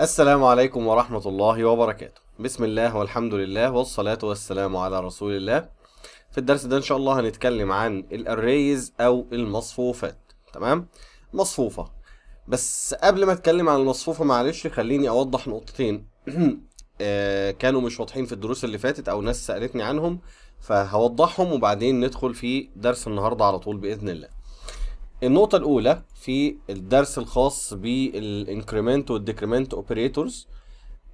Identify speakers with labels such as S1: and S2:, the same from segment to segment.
S1: السلام عليكم ورحمة الله وبركاته بسم الله والحمد لله والصلاة والسلام على رسول الله في الدرس ده ان شاء الله هنتكلم عن الاريز او المصفوفات تمام مصفوفة بس قبل ما اتكلم عن المصفوفة معلش خليني اوضح نقطتين آه كانوا مش واضحين في الدروس اللي فاتت او ناس سألتني عنهم فهوضحهم وبعدين ندخل في درس النهاردة على طول بإذن الله النقطة الأولى في الدرس الخاص بالانكريمنت والديكريمنت اوبريتورز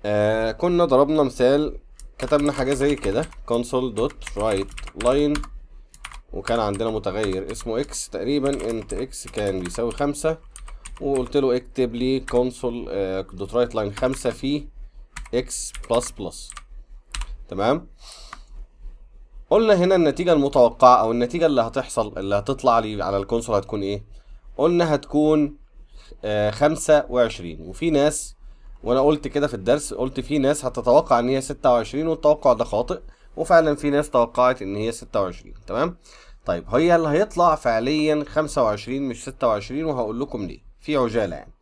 S1: آه كنا ضربنا مثال كتبنا حاجة زي كده كونسول دوت رايت لاين وكان عندنا متغير اسمه x تقريبا int x كان بيساوي خمسة وقلت له اكتب لي كونسول دوت رايت لاين خمسة في x بلس بلس تمام قلنا هنا النتيجة المتوقعة أو النتيجة اللي هتحصل اللي هتطلع لي على الكونسول هتكون إيه؟ قلنا هتكون آه، خمسة وعشرين وفي ناس وأنا قلت كده في الدرس قلت في ناس هتتوقع إن هي ستة وعشرين والتوقع ده خاطئ وفعلا في ناس توقعت إن هي ستة وعشرين تمام؟ طيب هي اللي هيطلع فعليا خمسة وعشرين مش ستة وعشرين وهقول لكم ليه في عجالة يعني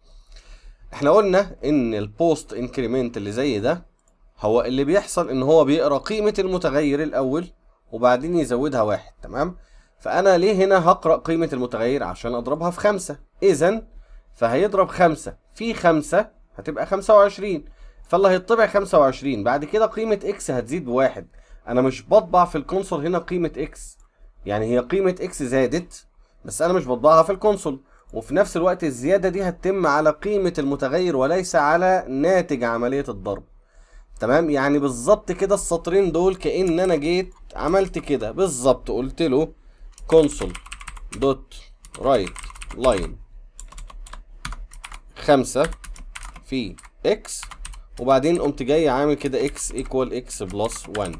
S1: احنا قلنا ان البوست انكريمنت اللي زي ده هو اللي بيحصل ان هو بيقرا قيمة المتغير الاول وبعدين يزودها واحد تمام فأنا ليه هنا هقرأ قيمة المتغير عشان أضربها في خمسة إذا فهيضرب خمسة في خمسة هتبقى خمسة وعشرين فاللي هيطبع خمسة وعشرين بعد كده قيمة إكس هتزيد بواحد أنا مش بطبع في الكونسول هنا قيمة إكس يعني هي قيمة إكس زادت بس أنا مش بطبعها في الكونسول وفي نفس الوقت الزيادة دي هتتم على قيمة المتغير وليس على ناتج عملية الضرب تمام يعني بالظبط كده السطرين دول كأن انا جيت عملت كده بالظبط قلت له كونسول دوت رايت لاين خمسة في اكس وبعدين قمت جاي عامل كده اكس ايكوال اكس بلس 1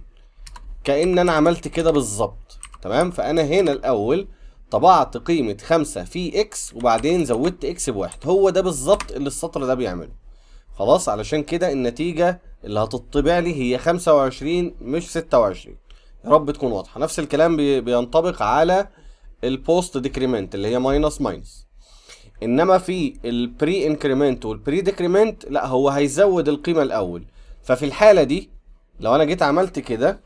S1: كأن انا عملت كده بالظبط تمام فانا هنا الاول طبعت قيمة 5 في اكس وبعدين زودت اكس بواحد هو ده بالظبط اللي السطر ده بيعمله خلاص علشان كده النتيجة اللي هتطبع لي هي 25 مش 26 يا رب تكون واضحه نفس الكلام بينطبق على البوست ديكريمنت اللي هي ماينس ماينس انما في البري انكريمنت والبري ديكريمنت لا هو هيزود القيمه الاول ففي الحاله دي لو انا جيت عملت كده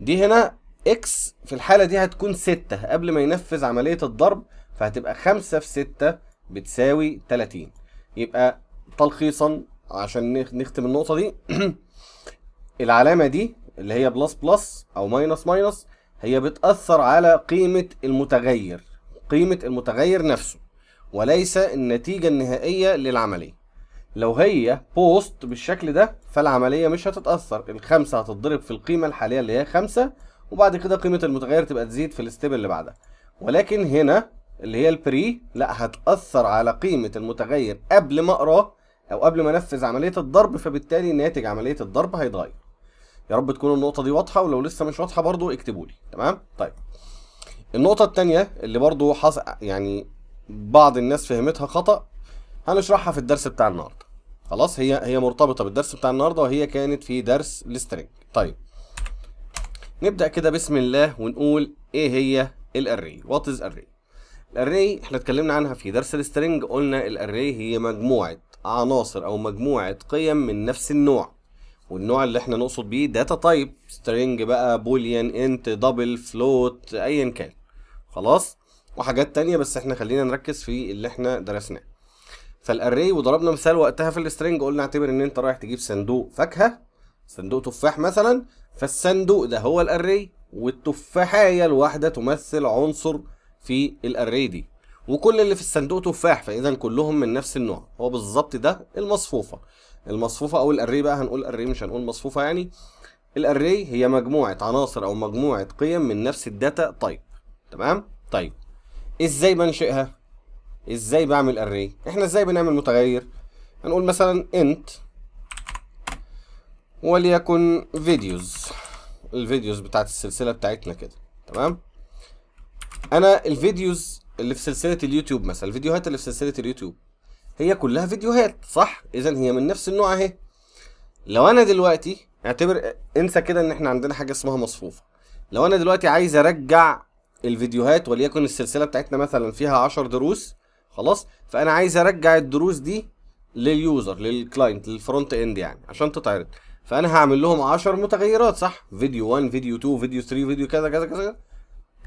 S1: دي هنا اكس في الحاله دي هتكون 6 قبل ما ينفذ عمليه الضرب فهتبقى 5 في 6 بتساوي 30 يبقى تلخيصا عشان نختم النقطه دي العلامه دي اللي هي بلس بلس او ماينس ماينس هي بتاثر على قيمه المتغير قيمه المتغير نفسه وليس النتيجه النهائيه للعمليه لو هي بوست بالشكل ده فالعمليه مش هتتاثر الخمسه هتتضرب في القيمه الحاليه اللي هي خمسة وبعد كده قيمه المتغير تبقى تزيد في الستيب اللي بعدها ولكن هنا اللي هي البري لا هتاثر على قيمه المتغير قبل ما اقراه او قبل ما انفذ عمليه الضرب فبالتالي ناتج عمليه الضرب هيتغير يا رب تكون النقطه دي واضحه ولو لسه مش واضحه برضو اكتبوا لي تمام طيب النقطه الثانيه اللي برضو حص... يعني بعض الناس فهمتها خطا هنشرحها في الدرس بتاع النهارده خلاص هي هي مرتبطه بالدرس بتاع النهارده وهي كانت في درس السترنج طيب نبدا كده بسم الله ونقول ايه هي الاري وات از اري الاري احنا اتكلمنا عنها في درس السترنج قلنا الاري هي مجموعه عناصر او مجموعه قيم من نفس النوع والنوع اللي احنا نقصد بيه داتا تايب سترينج بقى بوليان انت دبل فلوت ايا كان خلاص وحاجات تانية بس احنا خلينا نركز في اللي احنا درسناه فالاري وضربنا مثال وقتها في السترينج قلنا اعتبر ان انت رايح تجيب صندوق فاكهه صندوق تفاح مثلا فالصندوق ده هو الاري والتفاحايه الواحده تمثل عنصر في الاري دي وكل اللي في الصندوق تفاح فاذا كلهم من نفس النوع هو بالظبط ده المصفوفه المصفوفه او الاري بقى هنقول اري مش هنقول مصفوفه يعني الاري هي مجموعه عناصر او مجموعه قيم من نفس الداتا تايب تمام طيب ازاي بنشئها ازاي بعمل اري احنا ازاي بنعمل متغير هنقول مثلا انت وليكن فيديوز الفيديوز بتاعت السلسله بتاعتنا كده تمام انا الفيديوز اللي في سلسله اليوتيوب مثلا الفيديوهات اللي في سلسله اليوتيوب هي كلها فيديوهات صح اذا هي من نفس النوع اهي لو انا دلوقتي اعتبر انسى كده ان احنا عندنا حاجه اسمها مصفوفه لو انا دلوقتي عايز ارجع الفيديوهات وليكن السلسله بتاعتنا مثلا فيها 10 دروس خلاص فانا عايز ارجع الدروس دي لليوزر للكلاينت للفرونت اند يعني عشان تتعرض فانا هعمل لهم 10 متغيرات صح فيديو 1 فيديو 2 فيديو 3 فيديو كذا كذا كذا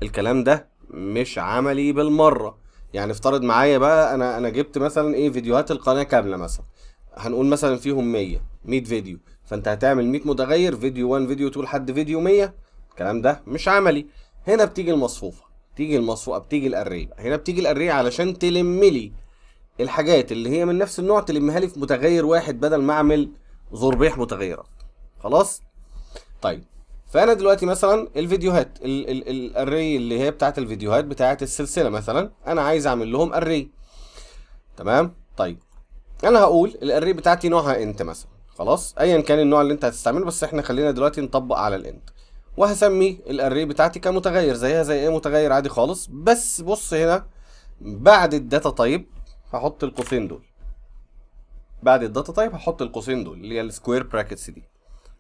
S1: الكلام ده مش عملي بالمره يعني افترض معايا بقى انا انا جبت مثلا ايه فيديوهات القناه كامله مثلا هنقول مثلا فيهم 100 100 فيديو فانت هتعمل 100 متغير فيديو 1 فيديو 2 لحد فيديو 100 الكلام ده مش عملي هنا بتيجي المصفوفه بتيجي المصفوفه بتيجي الاريه هنا بتيجي الاريه علشان تلم لي الحاجات اللي هي من نفس النوع تلمها لي في متغير واحد بدل ما اعمل زربيح متغيرات خلاص طيب فانا دلوقتي مثلا الفيديوهات الاري اللي هي بتاعت الفيديوهات بتاعت السلسله مثلا انا عايز اعمل لهم اري تمام طيب انا هقول الاري بتاعتي نوعها انت مثلا خلاص ايا كان النوع اللي انت هتستعمله بس احنا خلينا دلوقتي نطبق على الانت وهسمي الاري بتاعتي كمتغير زيها زي ايه متغير عادي خالص بس بص هنا بعد الداتا تايب هحط القوسين دول بعد الداتا تايب هحط القوسين دول اللي هي السكوير براكتس دي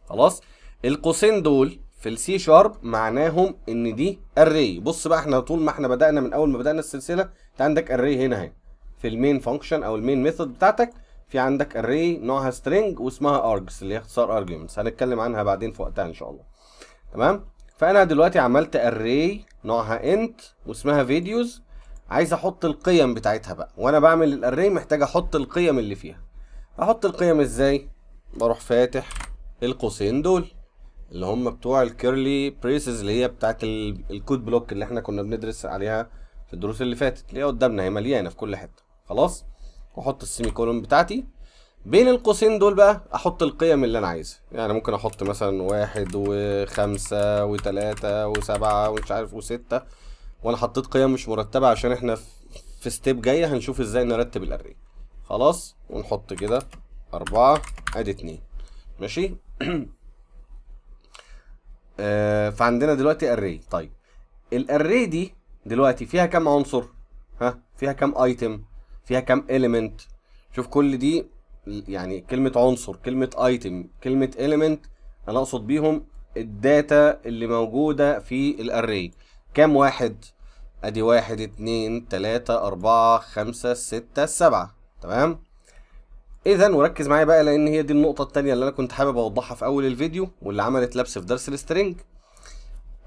S1: خلاص القوسين دول في السي شارب معناهم ان دي اري بص بقى احنا طول ما احنا بدانا من اول ما بدانا السلسله انت عندك اري هنا اهي في المين فانكشن او المين ميثود بتاعتك في عندك اري نوعها سترينج واسمها ارجس اللي هي اختصار ارجيومنتس هنتكلم عنها بعدين في وقتها ان شاء الله تمام فانا دلوقتي عملت اري نوعها انت واسمها فيديوز عايز احط القيم بتاعتها بقى وانا بعمل الاري محتاج احط القيم اللي فيها احط القيم ازاي بروح فاتح القوسين دول اللي هم بتوع الكيرلي بريسز اللي هي بتاعت الكود بلوك اللي احنا كنا بندرس عليها في الدروس اللي فاتت اللي هي قدامنا هي مليانه في كل حته خلاص واحط السيمي كولون بتاعتي بين القوسين دول بقى احط القيم اللي انا عايزها يعني ممكن احط مثلا واحد وخمسة وتلاتة وسبعة ومش عارف وستة وانا حطيت قيم مش مرتبة عشان احنا في ستيب جاية هنشوف ازاي نرتب الاري خلاص ونحط كده اربعة ادي اتنين ماشي آه، فعندنا دلوقتي اري طيب الاري دي دلوقتي فيها كام عنصر ها فيها كام ايتم فيها كام element شوف كل دي يعني كلمة عنصر كلمة ايتم كلمة element انا اقصد بيهم الداتا اللي موجودة في الاري كام واحد ادي واحد اتنين تلاتة اربعة خمسة ستة سبعة تمام اذا وركز معايا بقى لان هي دي النقطه الثانيه اللي انا كنت حابب اوضحها في اول الفيديو واللي عملت لبس في درس السترنج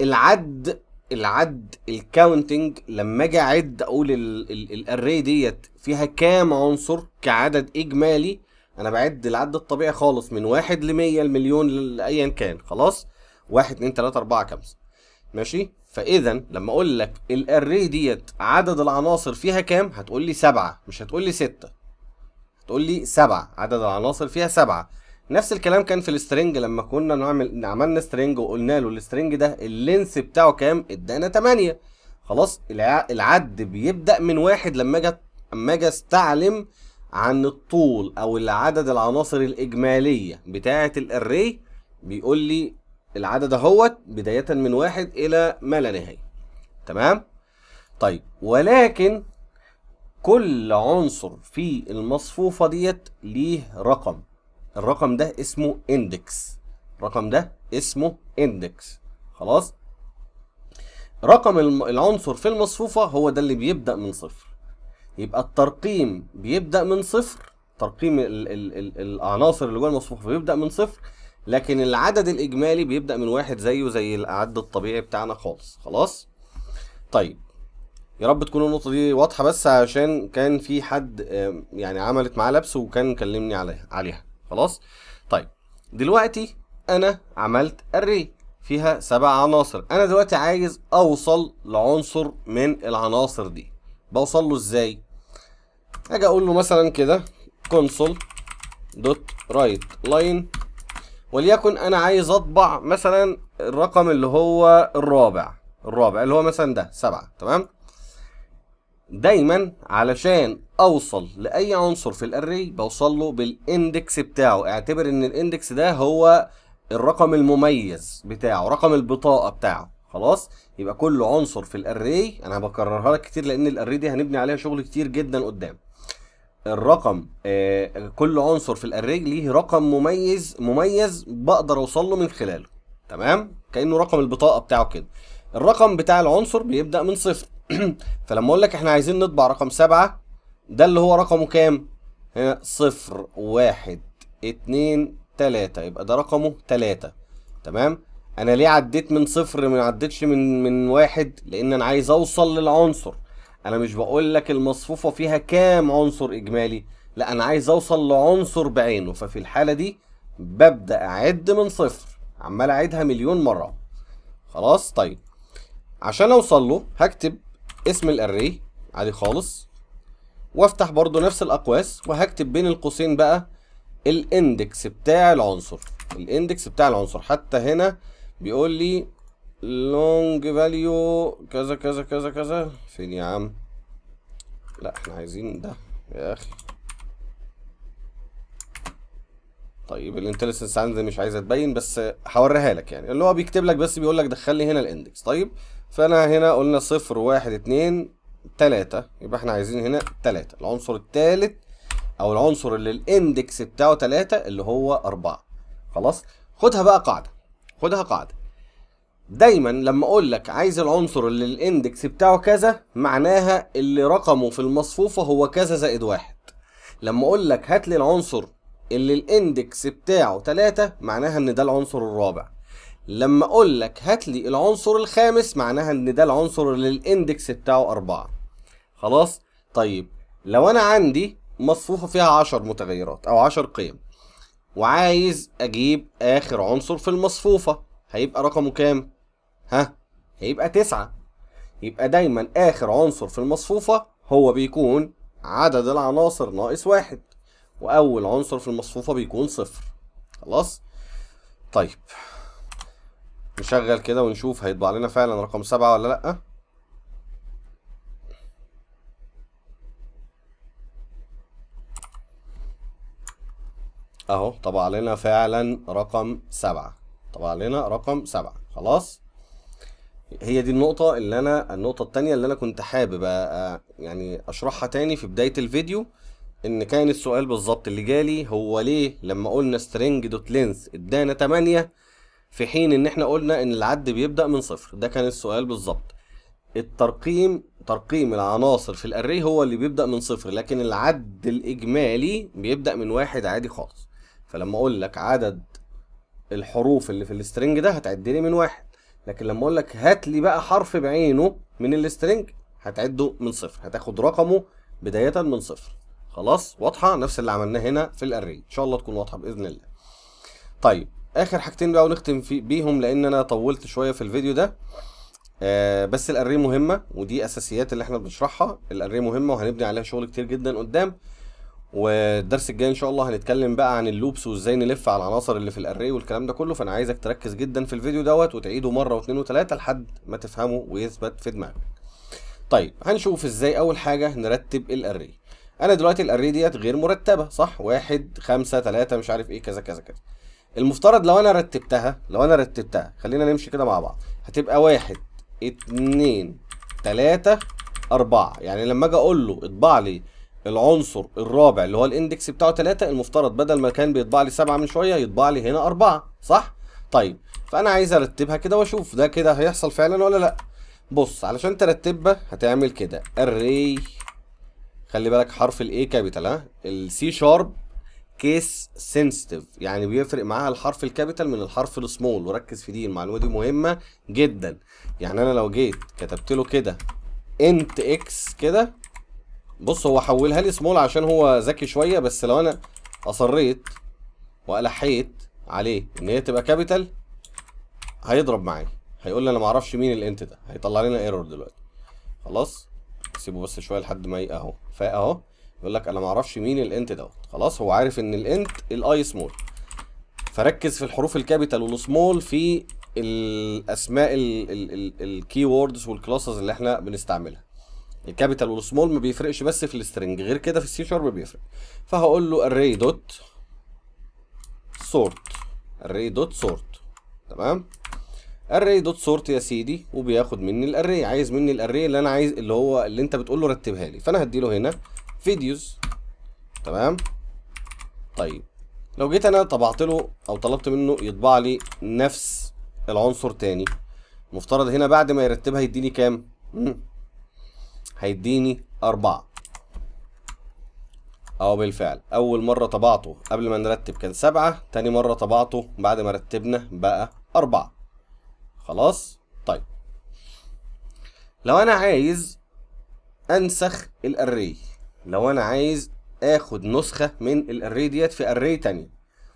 S1: العد العد الكاونتنج لما اجي اعد اقول الاري ديت فيها كام عنصر كعدد اجمالي انا بعد العد الطبيعي خالص من واحد لمية 100 المليون لايا كان خلاص واحد اتنين تلاتة اربعة خمسة ماشي فاذا لما اقول لك الاري ديت عدد العناصر فيها كام هتقول لي سبعة مش هتقول لي ستة تقول لي سبعة عدد العناصر فيها سبعة نفس الكلام كان في السترنج لما كنا نعمل عملنا سترنج وقلنا له السترنج ده اللينس بتاعه كام ادانا 8 خلاص العد بيبدا من واحد لما اجي اما اجي استعلم عن الطول او العدد العناصر الاجماليه بتاعه الاري بيقول لي العدد اهوت بدايه من واحد الى ما لا نهايه تمام طيب ولكن كل عنصر في المصفوفة ديت ليه رقم الرقم ده اسمه اندكس الرقم ده اسمه اندكس خلاص رقم العنصر في المصفوفة هو ده اللي بيبدأ من صفر يبقى الترقيم بيبدأ من صفر ترقيم الـ الـ الـ العناصر اللي جوه المصفوفة بيبدأ من صفر لكن العدد الإجمالي بيبدأ من واحد زيه زي العد الطبيعي بتاعنا خالص خلاص طيب يا رب تكون النقطة دي واضحة بس عشان كان في حد يعني عملت معاه لبس وكان كلمني عليها عليها خلاص طيب دلوقتي انا عملت الري فيها سبع عناصر انا دلوقتي عايز اوصل لعنصر من العناصر دي بوصل له ازاي اجي اقول له مثلا كده كونسول دوت رايت لاين وليكن انا عايز اطبع مثلا الرقم اللي هو الرابع الرابع اللي هو مثلا ده سبعة تمام دايما علشان اوصل لاي عنصر في الاري بوصل له بالاندكس بتاعه اعتبر ان الاندكس ده هو الرقم المميز بتاعه رقم البطاقه بتاعه خلاص يبقى كل عنصر في الاري انا بكررها لك كتير لان الاري دي هنبني عليها شغل كتير جدا قدام الرقم آه كل عنصر في الاري ليه رقم مميز مميز بقدر اوصل له من خلاله تمام كانه رقم البطاقه بتاعه كده الرقم بتاع العنصر بيبدا من صفر فلما اقول لك احنا عايزين نطبع رقم سبعة ده اللي هو رقمه كام هنا صفر واحد اتنين تلاتة يبقى ده رقمه تلاتة تمام انا ليه عديت من صفر ما عديتش من من واحد لان انا عايز اوصل للعنصر انا مش بقول لك المصفوفه فيها كام عنصر اجمالي لا انا عايز اوصل لعنصر بعينه ففي الحاله دي ببدا اعد من صفر عمال اعيدها مليون مره خلاص طيب عشان اوصل له هكتب اسم الاري عادي خالص وافتح برضو نفس الاقواس وهكتب بين القوسين بقى الاندكس بتاع العنصر الاندكس بتاع العنصر حتى هنا بيقول لي لونج فاليو كذا كذا كذا كذا فين يا عم لا احنا عايزين ده يا اخي طيب الانتليسنس عندي مش عايزه تبين بس هوريها لك يعني اللي هو بيكتب لك بس بيقول لك دخل لي هنا الاندكس طيب فانا هنا قلنا صفر واحد اتنين تلاتة يبقى احنا عايزين هنا تلاتة العنصر التالت او العنصر اللي الاندكس بتاعه تلاتة اللي هو اربعة خلاص خدها بقى قاعدة خدها قاعدة دايما لما اقول لك عايز العنصر اللي الاندكس بتاعه كذا معناها اللي رقمه في المصفوفة هو كذا زائد واحد لما اقول لك هات لي العنصر اللي الاندكس بتاعه تلاتة معناها ان ده العنصر الرابع لما اقول لك هات لي العنصر الخامس معناها ان ده العنصر اللي الاندكس بتاعه أربعة خلاص طيب لو انا عندي مصفوفه فيها 10 متغيرات او 10 قيم وعايز اجيب اخر عنصر في المصفوفه هيبقى رقمه كام ها هيبقى تسعة يبقى دايما اخر عنصر في المصفوفه هو بيكون عدد العناصر ناقص واحد واول عنصر في المصفوفه بيكون صفر خلاص طيب نشغل كده ونشوف هيطبع لنا فعلا رقم سبعة ولا لأ اهو طبع لنا فعلا رقم سبعة طبع لنا رقم سبعة خلاص هي دي النقطة اللي أنا النقطة التانية اللي أنا كنت حابب آه، يعني أشرحها تاني في بداية الفيديو إن كان السؤال بالظبط اللي جالي هو ليه لما قلنا string.length إدانا 8 في حين ان احنا قلنا ان العد بيبدا من صفر ده كان السؤال بالظبط الترقيم ترقيم العناصر في الاري هو اللي بيبدا من صفر لكن العد الاجمالي بيبدا من واحد عادي خالص فلما اقول لك عدد الحروف اللي في الاسترنج ده هتعد لي من واحد لكن لما اقول لك هات لي بقى حرف بعينه من الاسترنج هتعده من صفر هتاخد رقمه بدايه من صفر خلاص واضحه نفس اللي عملناه هنا في الاري ان شاء الله تكون واضحه باذن الله طيب اخر حاجتين بقى ونختم في بيهم لان انا طولت شويه في الفيديو ده آه بس الاري مهمه ودي اساسيات اللي احنا بنشرحها الاري مهمه وهنبني عليها شغل كتير جدا قدام والدرس الجاي ان شاء الله هنتكلم بقى عن اللوبس وازاي نلف على العناصر اللي في الاري والكلام ده كله فانا عايزك تركز جدا في الفيديو دوت وتعيده مره واثنين وثلاثه لحد ما تفهمه ويثبت في دماغك طيب هنشوف ازاي اول حاجه نرتب الاري انا دلوقتي الاري ديت غير مرتبه صح واحد خمسة ثلاثة مش عارف ايه كذا كذا كذا المفترض لو انا رتبتها لو انا رتبتها خلينا نمشي كده مع بعض هتبقى واحد اتنين تلاتة أربعة يعني لما أجي أقول له اطبع لي العنصر الرابع اللي هو الاندكس بتاعه تلاتة المفترض بدل ما كان بيطبع لي سبعة من شويه يطبع لي هنا اربعة صح طيب فانا عايز ارتبها كده واشوف ده كده هيحصل فعلا ولا لا بص علشان ترتبها هتعمل كده اري خلي بالك حرف الاي كابيتال ها السي شارب كيس سنسيتيف يعني بيفرق معاها الحرف الكابيتال من الحرف السمول وركز في دي المعلومه دي مهمه جدا يعني انا لو جيت كتبت له كده انت اكس كده بص هو حولها لي سمول عشان هو ذكي شويه بس لو انا اصريت والحيت عليه ان هي تبقى كابيتال هيضرب معايا هيقول لي انا ما اعرفش مين الانت ده هيطلع لنا ايرور دلوقتي خلاص سيبه بس شويه لحد ما اهو فاهو يقول لك انا ما اعرفش مين الانت دوت خلاص هو عارف ان الانت الاي سمول فركز في الحروف الكابيتال والسمول في الاسماء الكي ووردز والكلاسز اللي احنا بنستعملها الكابيتال والسمول ما بيفرقش بس في السترنج غير كده في السي شارب بيفرق فهقول له array دوت sort array دوت sort تمام array دوت sort يا سيدي وبياخد مني الاري عايز مني الاري اللي انا عايز اللي هو اللي انت بتقول له رتبها لي فانا هديله هنا فيديوز تمام طيب لو جيت انا طبعت له او طلبت منه يطبع لي نفس العنصر تاني المفترض هنا بعد ما يرتبها يديني كام هيديني أربعة او بالفعل أول مرة طبعته قبل ما نرتب كان سبعة تاني مرة طبعته بعد ما رتبنا بقى أربعة خلاص طيب لو أنا عايز أنسخ الاريه لو انا عايز اخد نسخه من الاري ديت في اري تانية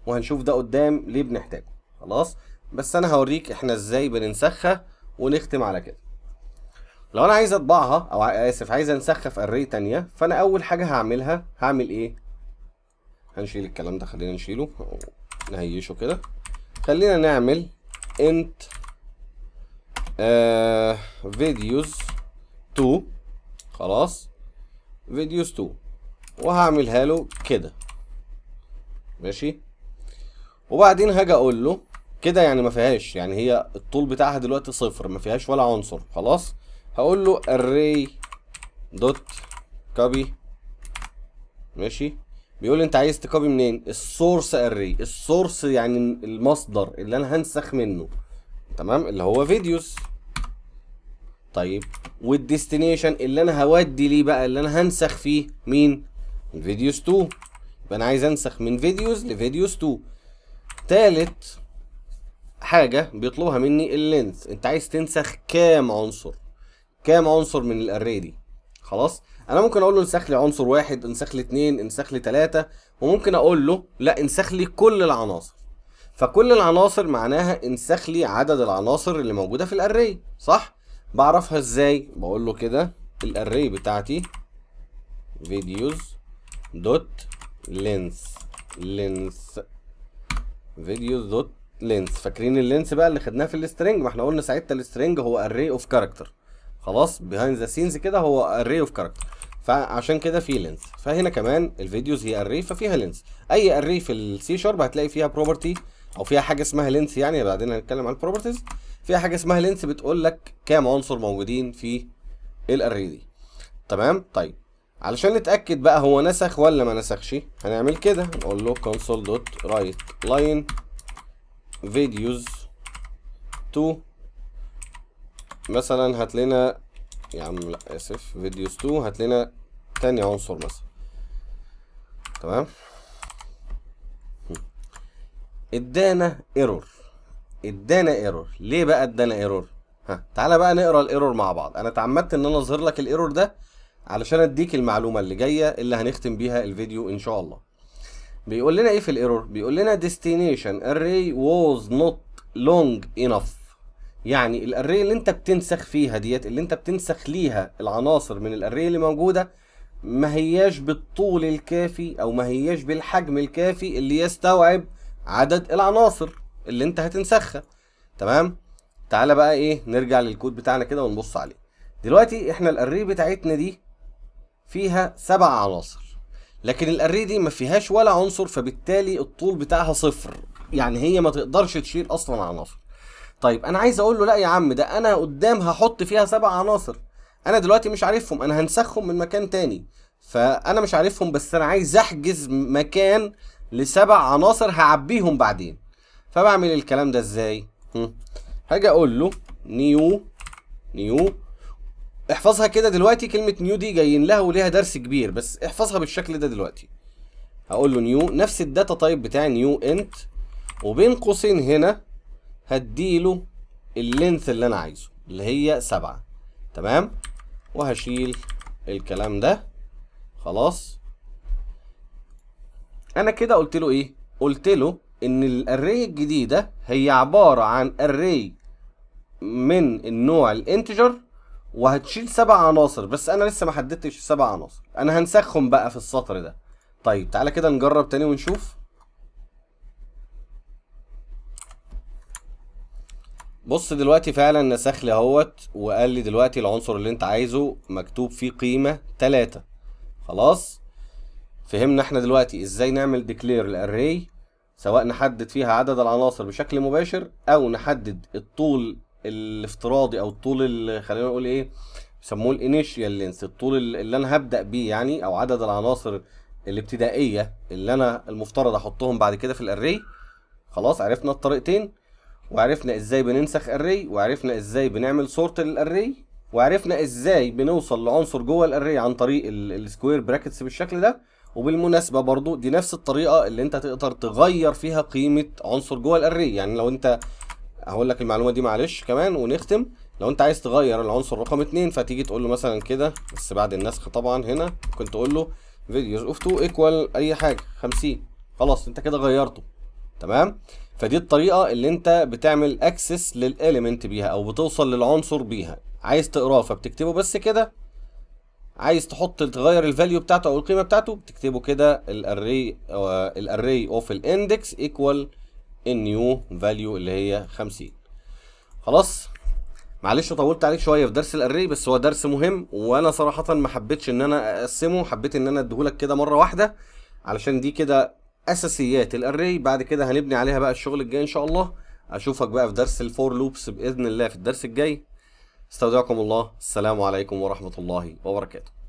S1: وهنشوف ده قدام ليه بنحتاجه خلاص بس انا هوريك احنا ازاي بننسخها ونختم على كده لو انا عايز اطبعها او اسف عايز انسخها في اري تانية فانا اول حاجه هعملها هعمل ايه هنشيل الكلام ده خلينا نشيله نهيشه كده خلينا نعمل انت فيديوز 2 خلاص فيديوز 2 وهعملها له كده ماشي وبعدين هاجي اقول له كده يعني ما فيهاش يعني هي الطول بتاعها دلوقتي صفر ما فيهاش ولا عنصر خلاص هقول له array دوت كوبي ماشي بيقول لي انت عايز تكوبي منين السورس array السورس يعني المصدر اللي انا هنسخ منه تمام اللي هو فيديوز طيب والديستنيشن اللي انا هودي ليه بقى اللي انا هنسخ فيه مين فيديوز 2 يبقى انا عايز انسخ من فيديوز لفيديوز 2 ثالث حاجه بيطلبها مني اللينث انت عايز تنسخ كام عنصر كام عنصر من الاري دي خلاص انا ممكن اقول له انسخ لي عنصر واحد انسخ لي اثنين، انسخ لي ثلاثه وممكن اقول له لا انسخ لي كل العناصر فكل العناصر معناها انسخ لي عدد العناصر اللي موجوده في الاري صح بعرفها ازاي بقول له كده الاري بتاعتي فيديوز دوت لينس لينس فيديوز دوت لينس فاكرين اللينس بقى اللي خدناه في السترنج ما احنا قلنا ساعتها السترنج هو اري اوف كاركتر خلاص بيهايند ذا سينز كده هو اري اوف كاركتر فعشان كده في لينس فهنا كمان الفيديوز هي اري ففيها لينس اي اري في السي شارب هتلاقي فيها بروبرتي او فيها حاجه اسمها لينس يعني بعدين هنتكلم عن البروبرتيز في حاجه اسمها لينس بتقول لك كام عنصر موجودين في الاري دي تمام طيب علشان نتاكد بقى هو نسخ ولا ما نسخش هنعمل كده نقول له كونسول دوت رايت لاين فيديوز تو مثلا هات لنا يا عم لا اسف فيديوز 2 هات لنا تاني عنصر مثلا تمام ادانا ايرور ادانا ايرور ليه بقى ادانا ايرور ها تعالى بقى نقرا الايرور مع بعض انا تعمدت ان انا اظهر لك الايرور ده علشان اديك المعلومه اللي جايه اللي هنختم بيها الفيديو ان شاء الله بيقول لنا ايه في الايرور بيقول لنا destination array was not long enough يعني الاري اللي انت بتنسخ فيها ديت اللي انت بتنسخ ليها العناصر من الاري اللي موجوده ما هياش بالطول الكافي او ما هياش بالحجم الكافي اللي يستوعب عدد العناصر اللي انت هتنسخها تمام تعالى بقى ايه نرجع للكود بتاعنا كده ونبص عليه دلوقتي احنا الاري بتاعتنا دي فيها سبع عناصر لكن الاري دي ما فيهاش ولا عنصر فبالتالي الطول بتاعها صفر يعني هي ما تقدرش تشيل اصلا عناصر طيب انا عايز اقول له لا يا عم ده انا قدام هحط فيها سبع عناصر انا دلوقتي مش عارفهم انا هنسخهم من مكان تاني فانا مش عارفهم بس انا عايز احجز مكان لسبع عناصر هعبيهم بعدين فبعمل الكلام ده ازاي هاجي اقول له نيو نيو احفظها كده دلوقتي كلمه نيو دي جايين لها وليها درس كبير بس احفظها بالشكل ده دلوقتي هقول له نيو نفس الداتا تايب بتاع نيو انت وبين قوسين هنا هديله اللينث اللي انا عايزه اللي هي سبعة تمام وهشيل الكلام ده خلاص انا كده قلت له ايه قلت له ان الاري الجديده هي عباره عن اري من النوع الانتجر وهتشيل سبع عناصر بس انا لسه ما حددتش السبع عناصر انا هنسخهم بقى في السطر ده طيب تعالى كده نجرب تاني ونشوف بص دلوقتي فعلا نسخ لي اهوت وقال لي دلوقتي العنصر اللي انت عايزه مكتوب فيه قيمه 3 خلاص فهمنا احنا دلوقتي ازاي نعمل ديكلير الاري سواء نحدد فيها عدد العناصر بشكل مباشر او نحدد الطول الافتراضي او الطول خلينا نقول ايه بيسموه الانيشيال لينس الطول اللي انا هبدا بيه يعني او عدد العناصر الابتدائيه اللي انا المفترض احطهم بعد كده في الاري خلاص عرفنا الطريقتين وعرفنا ازاي بننسخ اري وعرفنا ازاي بنعمل صورت للاري وعرفنا ازاي بنوصل لعنصر جوه الاري عن طريق السكوير براكتس بالشكل ده وبالمناسبه برضو دي نفس الطريقه اللي انت تقدر تغير فيها قيمه عنصر جوه الاري يعني لو انت هقول لك المعلومه دي معلش كمان ونختم لو انت عايز تغير العنصر رقم 2 فتيجي تقول له مثلا كده بس بعد النسخ طبعا هنا ممكن تقول له فيديوز اوف 2 ايكوال اي حاجه 50 خلاص انت كده غيرته تمام فدي الطريقه اللي انت بتعمل اكسس للاليمنت بيها او بتوصل للعنصر بيها عايز تقراه فبتكتبه بس كده عايز تحط تغير الفاليو بتاعته او القيمه بتاعته بتكتبه كده الاري الاري اوف الاندكس ايكوال النيو فاليو اللي هي 50 خلاص معلش طولت عليك شويه في درس الاري بس هو درس مهم وانا صراحه ما حبيتش ان انا اقسمه حبيت ان انا اديهولك كده مره واحده علشان دي كده اساسيات الاري بعد كده هنبني عليها بقى الشغل الجاي ان شاء الله اشوفك بقى في درس الفور لوبس باذن الله في الدرس الجاي استودعكم الله السلام عليكم ورحمة الله وبركاته